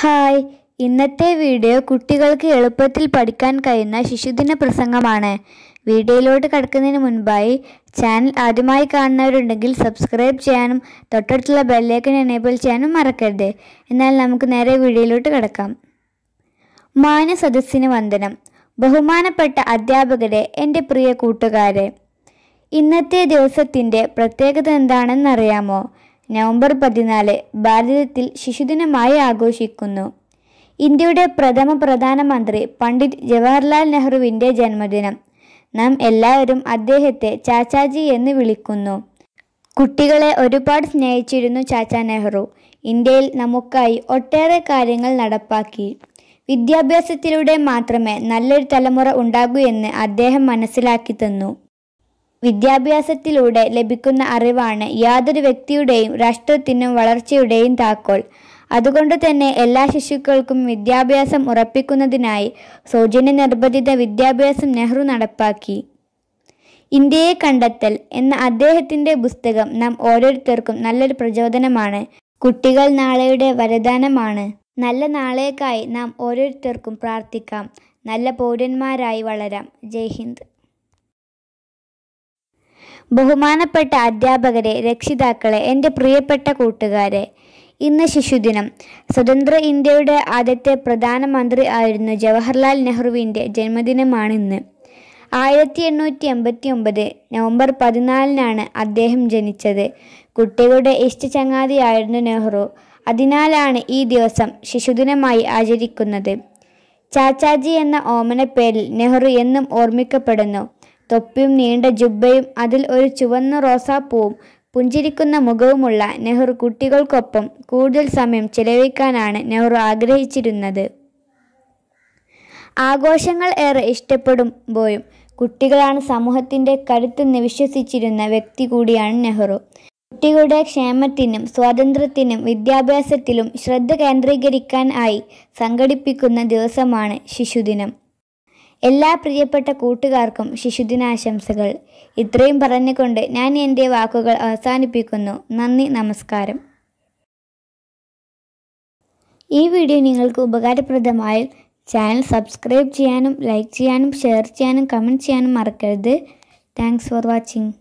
hi ഇന്നത്തെ video കുട്ടികൾക്ക് എളുപ്പത്തിൽ പഠിക്കാൻ കഴിയുന്ന ശിശുദിന പ്രസംഗമാണ് വീഡിയോയിലോട്ട് കടക്കുന്നതിന് മുൻപായി ചാനൽ ആദ്യമായി കാണുന്നവരുണ്ടെങ്കിൽ സബ്സ്ക്രൈബ് ചെയ്യാനും തൊട്ടടുത്തുള്ള ബെല്ലേക്കൻ എനേബിൾ ചെയ്യാനും മറക്കരുത് എന്നാൽ നമുക്ക് നേരെ വീഡിയോയിലോട്ട് കിടക്കാം മാന്യ സദസ്സിന് വന്ദനം ബഹുമാനപ്പെട്ട അധ്യാപകരെ എൻ്റെ പ്രിയ കൂട്ടുകാരെ ഇന്നത്തെ ദിവസത്തിൻ്റെ പ്രത്യേകത എന്താണെന്നറിയാമോ നവംബർ പതിനാല് ഭാരതത്തിൽ ശിശുദിനമായി ആഘോഷിക്കുന്നു ഇന്ത്യയുടെ പ്രഥമ പ്രധാനമന്ത്രി പണ്ഡിറ്റ് ജവഹർലാൽ നെഹ്റുവിൻ്റെ ജന്മദിനം നാം എല്ലാവരും അദ്ദേഹത്തെ ചാച്ചാജി എന്ന് വിളിക്കുന്നു കുട്ടികളെ ഒരുപാട് സ്നേഹിച്ചിരുന്നു ചാച്ച നെഹ്റു ഇന്ത്യയിൽ നമുക്കായി ഒട്ടേറെ കാര്യങ്ങൾ നടപ്പാക്കി വിദ്യാഭ്യാസത്തിലൂടെ മാത്രമേ നല്ലൊരു തലമുറ ഉണ്ടാകൂ എന്ന് അദ്ദേഹം മനസ്സിലാക്കി തന്നു വിദ്യാഭ്യാസത്തിലൂടെ ലഭിക്കുന്ന അറിവാണ് യാതൊരു വ്യക്തിയുടെയും രാഷ്ട്രത്തിനും വളർച്ചയുടെയും താക്കോൽ അതുകൊണ്ട് തന്നെ എല്ലാ ശിശുക്കൾക്കും വിദ്യാഭ്യാസം ഉറപ്പിക്കുന്നതിനായി സൗജന്യ നിർബന്ധിത വിദ്യാഭ്യാസം നെഹ്റു നടപ്പാക്കി ഇന്ത്യയെ കണ്ടെത്തൽ എന്ന അദ്ദേഹത്തിൻ്റെ പുസ്തകം നാം ഓരോരുത്തർക്കും നല്ലൊരു പ്രചോദനമാണ് കുട്ടികൾ നാളെയുടെ വരദാനമാണ് നല്ല നാളേക്കായി നാം ഓരോരുത്തർക്കും പ്രാർത്ഥിക്കാം നല്ല പൗരന്മാരായി വളരാം ജയ് ഹിന്ദ് ബഹുമാനപ്പെട്ട അധ്യാപകരെ രക്ഷിതാക്കളെ എൻ്റെ പ്രിയപ്പെട്ട കൂട്ടുകാരെ ഇന്ന് ശിശുദിനം സ്വതന്ത്ര ഇന്ത്യയുടെ ആദ്യത്തെ പ്രധാനമന്ത്രി ആയിരുന്നു ജവഹർലാൽ നെഹ്റുവിൻ്റെ ജന്മദിനമാണിന്ന് ആയിരത്തി എണ്ണൂറ്റി എൺപത്തി ഒമ്പത് നവംബർ പതിനാലിനാണ് അദ്ദേഹം ജനിച്ചത് കുട്ടികളുടെ ഇഷ്ട ചങ്ങാതിയായിരുന്നു നെഹ്റു അതിനാലാണ് ഈ ദിവസം ശിശുദിനമായി ആചരിക്കുന്നത് ചാച്ചാജി എന്ന ഓമന പേരിൽ നെഹ്റു എന്നും ഓർമ്മിക്കപ്പെടുന്നു തൊപ്പിയും നീണ്ട ജുബ്ബയും അതിൽ ഒരു ചുവന്ന റോസാപ്പൂവും പുഞ്ചിരിക്കുന്ന മുഖവുമുള്ള നെഹ്റു കുട്ടികൾക്കൊപ്പം കൂടുതൽ സമയം ചെലവഴിക്കാനാണ് നെഹ്റു ആഗ്രഹിച്ചിരുന്നത് ആഘോഷങ്ങൾ ഏറെ ഇഷ്ടപ്പെടുമ്പോഴും കുട്ടികളാണ് സമൂഹത്തിൻ്റെ കരുത്തെന്ന് വിശ്വസിച്ചിരുന്ന വ്യക്തി കൂടിയാണ് നെഹ്റു കുട്ടികളുടെ ക്ഷേമത്തിനും സ്വാതന്ത്ര്യത്തിനും വിദ്യാഭ്യാസത്തിലും ശ്രദ്ധ കേന്ദ്രീകരിക്കാൻ ആയി സംഘടിപ്പിക്കുന്ന ദിവസമാണ് ശിശുദിനം എല്ലാ പ്രിയപ്പെട്ട കൂട്ടുകാർക്കും ശിശുദിനാശംസകൾ ഇത്രയും പറഞ്ഞുകൊണ്ട് ഞാൻ എൻ്റെ വാക്കുകൾ അവസാനിപ്പിക്കുന്നു നന്ദി നമസ്കാരം ഈ വീഡിയോ നിങ്ങൾക്ക് ഉപകാരപ്രദമായി ചാനൽ സബ്സ്ക്രൈബ് ചെയ്യാനും ലൈക്ക് ചെയ്യാനും ഷെയർ ചെയ്യാനും കമൻറ്റ് ചെയ്യാനും മറക്കരുത് താങ്ക്സ് ഫോർ വാച്ചിങ്